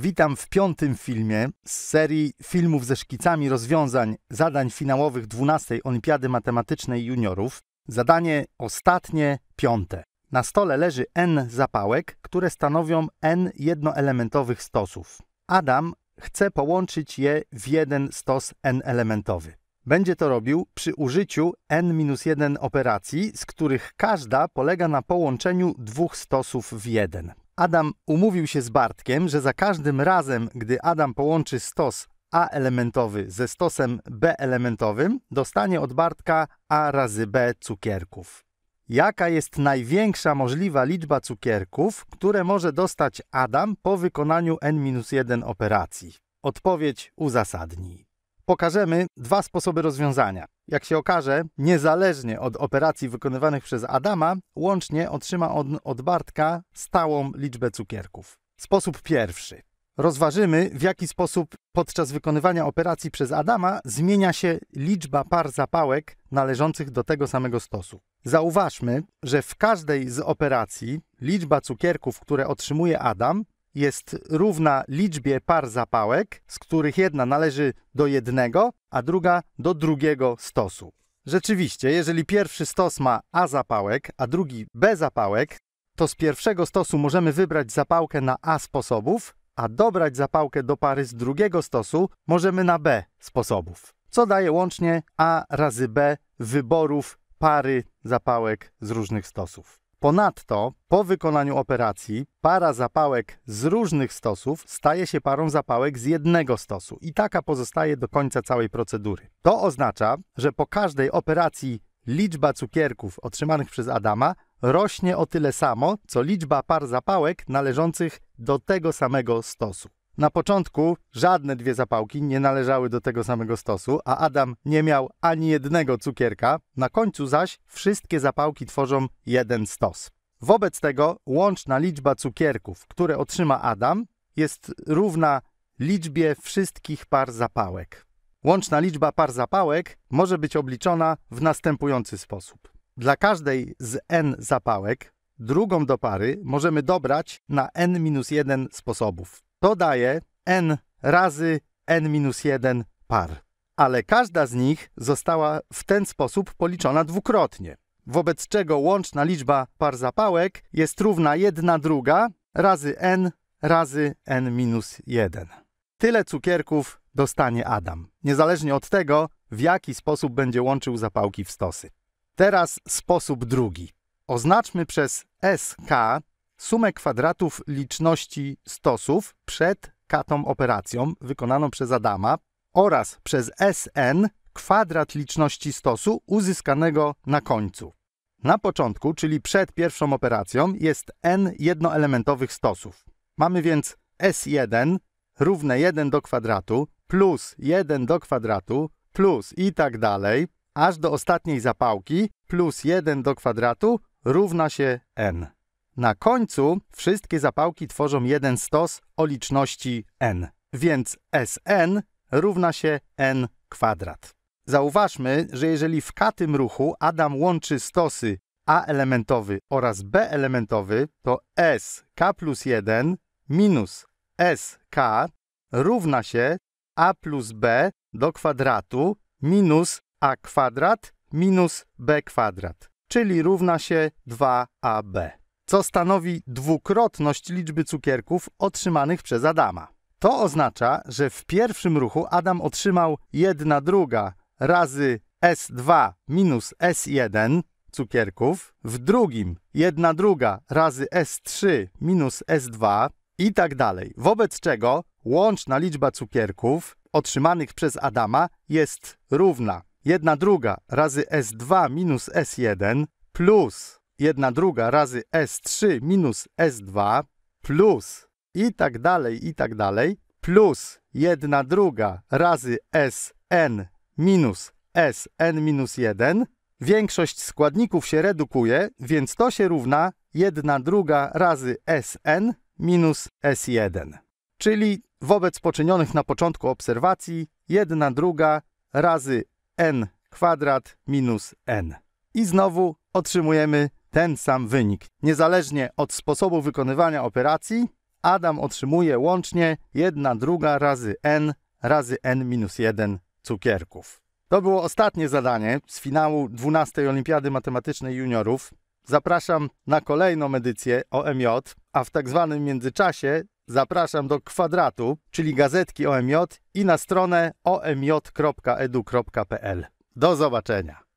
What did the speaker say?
Witam w piątym filmie z serii filmów ze szkicami rozwiązań zadań finałowych 12 Olimpiady Matematycznej Juniorów. Zadanie ostatnie, piąte. Na stole leży n zapałek, które stanowią n jednoelementowych stosów. Adam chce połączyć je w jeden stos n-elementowy. Będzie to robił przy użyciu n-1 operacji, z których każda polega na połączeniu dwóch stosów w jeden. Adam umówił się z Bartkiem, że za każdym razem, gdy Adam połączy stos A-elementowy ze stosem B-elementowym, dostanie od Bartka A razy B cukierków. Jaka jest największa możliwa liczba cukierków, które może dostać Adam po wykonaniu n-1 operacji? Odpowiedź uzasadnij pokażemy dwa sposoby rozwiązania. Jak się okaże, niezależnie od operacji wykonywanych przez Adama, łącznie otrzyma on od Bartka stałą liczbę cukierków. Sposób pierwszy. Rozważymy, w jaki sposób podczas wykonywania operacji przez Adama zmienia się liczba par zapałek należących do tego samego stosu. Zauważmy, że w każdej z operacji liczba cukierków, które otrzymuje Adam, jest równa liczbie par zapałek, z których jedna należy do jednego, a druga do drugiego stosu. Rzeczywiście, jeżeli pierwszy stos ma A zapałek, a drugi B zapałek, to z pierwszego stosu możemy wybrać zapałkę na A sposobów, a dobrać zapałkę do pary z drugiego stosu możemy na B sposobów, co daje łącznie A razy B wyborów pary zapałek z różnych stosów. Ponadto, po wykonaniu operacji, para zapałek z różnych stosów staje się parą zapałek z jednego stosu i taka pozostaje do końca całej procedury. To oznacza, że po każdej operacji liczba cukierków otrzymanych przez Adama rośnie o tyle samo, co liczba par zapałek należących do tego samego stosu. Na początku żadne dwie zapałki nie należały do tego samego stosu, a Adam nie miał ani jednego cukierka, na końcu zaś wszystkie zapałki tworzą jeden stos. Wobec tego łączna liczba cukierków, które otrzyma Adam, jest równa liczbie wszystkich par zapałek. Łączna liczba par zapałek może być obliczona w następujący sposób. Dla każdej z n zapałek drugą do pary możemy dobrać na n-1 sposobów. To daje n razy n minus 1 par. Ale każda z nich została w ten sposób policzona dwukrotnie, wobec czego łączna liczba par zapałek jest równa 1 druga razy n razy n minus 1. Tyle cukierków dostanie Adam, niezależnie od tego, w jaki sposób będzie łączył zapałki w stosy. Teraz sposób drugi. Oznaczmy przez SK sumę kwadratów liczności stosów przed katą operacją wykonaną przez Adama oraz przez SN kwadrat liczności stosu uzyskanego na końcu. Na początku, czyli przed pierwszą operacją, jest n jednoelementowych stosów. Mamy więc S1 równe 1 do kwadratu plus 1 do kwadratu plus i tak dalej, aż do ostatniej zapałki plus 1 do kwadratu równa się n. Na końcu wszystkie zapałki tworzą jeden stos o liczności n, więc Sn równa się n kwadrat. Zauważmy, że jeżeli w k tym ruchu Adam łączy stosy a elementowy oraz b elementowy, to s k plus 1 minus s k równa się a plus b do kwadratu minus a kwadrat minus b kwadrat, czyli równa się 2ab co stanowi dwukrotność liczby cukierków otrzymanych przez Adama. To oznacza, że w pierwszym ruchu Adam otrzymał 1 druga razy S2 minus S1 cukierków, w drugim 1 druga razy S3 minus S2 i tak dalej. Wobec czego łączna liczba cukierków otrzymanych przez Adama jest równa 1 druga razy S2 minus S1 plus 1 druga razy S3 minus S2 plus i tak dalej, i tak dalej, plus 1 druga razy Sn minus Sn minus 1. Większość składników się redukuje, więc to się równa 1 druga razy Sn minus S1. Czyli wobec poczynionych na początku obserwacji 1 druga razy n kwadrat minus n. I znowu otrzymujemy ten sam wynik. Niezależnie od sposobu wykonywania operacji, Adam otrzymuje łącznie 1 druga razy n razy n minus 1 cukierków. To było ostatnie zadanie z finału 12 Olimpiady Matematycznej Juniorów. Zapraszam na kolejną edycję OMJ, a w tak zwanym międzyczasie zapraszam do kwadratu, czyli gazetki OMJ i na stronę omj.edu.pl. Do zobaczenia!